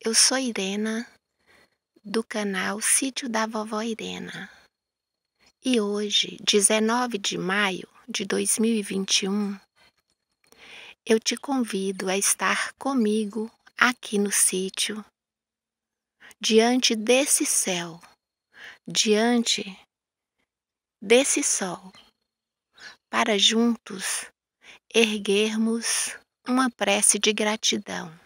Eu sou Irena, do canal Sítio da Vovó Irena. E hoje, 19 de maio de 2021, eu te convido a estar comigo aqui no sítio, diante desse céu, diante desse sol, para juntos erguermos uma prece de gratidão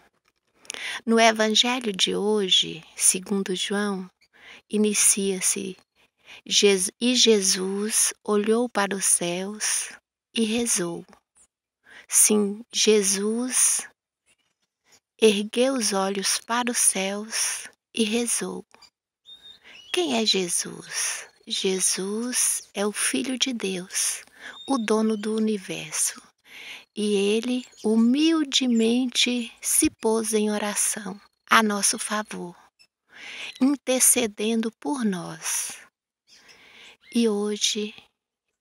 no Evangelho de hoje, segundo João, inicia-se: E Jesus olhou para os céus e rezou. Sim, Jesus ergueu os olhos para os céus e rezou. Quem é Jesus? Jesus é o Filho de Deus, o dono do universo e ele humildemente se pôs em oração a nosso favor, intercedendo por nós. E hoje,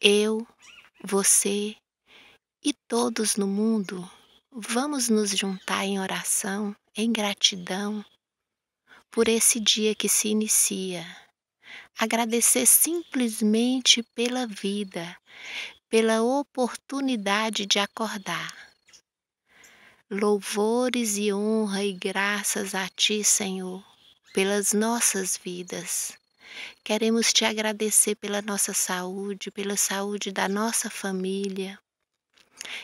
eu, você e todos no mundo vamos nos juntar em oração, em gratidão por esse dia que se inicia. Agradecer simplesmente pela vida, pela oportunidade de acordar. Louvores e honra e graças a Ti, Senhor, pelas nossas vidas. Queremos te agradecer pela nossa saúde, pela saúde da nossa família.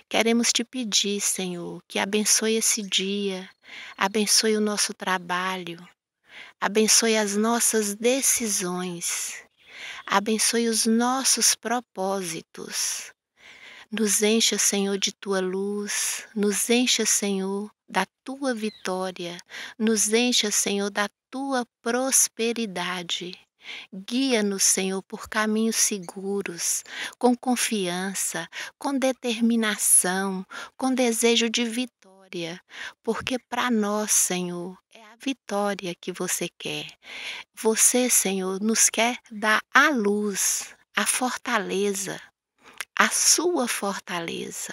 Queremos te pedir, Senhor, que abençoe esse dia, abençoe o nosso trabalho, abençoe as nossas decisões abençoe os nossos propósitos. Nos encha, Senhor, de tua luz, nos encha, Senhor, da tua vitória, nos encha, Senhor, da tua prosperidade. Guia-nos, Senhor, por caminhos seguros, com confiança, com determinação, com desejo de vitória, porque para nós, Senhor, vitória que você quer. Você, Senhor, nos quer dar a luz, a fortaleza, a sua fortaleza.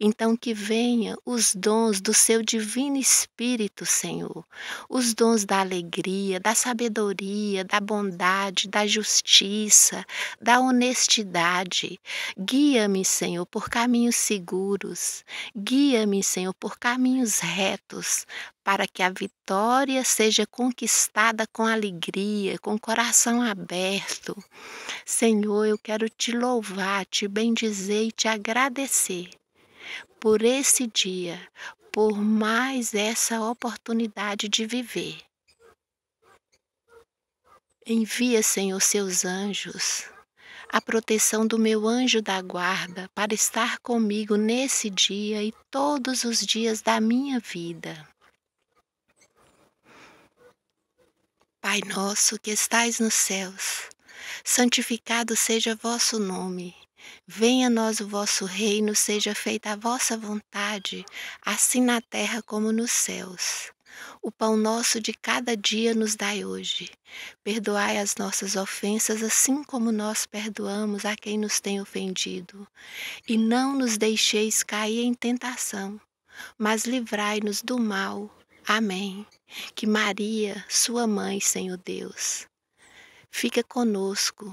Então que venha os dons do seu divino espírito, Senhor. Os dons da alegria, da sabedoria, da bondade, da justiça, da honestidade. Guia-me, Senhor, por caminhos seguros. Guia-me, Senhor, por caminhos retos, para que a vitória seja conquistada com alegria, com coração aberto. Senhor, eu quero te louvar, te bendizer e te agradecer por esse dia, por mais essa oportunidade de viver. Envia, Senhor, seus anjos, a proteção do meu anjo da guarda para estar comigo nesse dia e todos os dias da minha vida. Pai nosso que estais nos céus, santificado seja vosso nome. Venha a nós o vosso reino, seja feita a vossa vontade, assim na terra como nos céus. O pão nosso de cada dia nos dai hoje. Perdoai as nossas ofensas, assim como nós perdoamos a quem nos tem ofendido. E não nos deixeis cair em tentação, mas livrai-nos do mal. Amém. Que Maria, sua mãe, Senhor Deus, fica conosco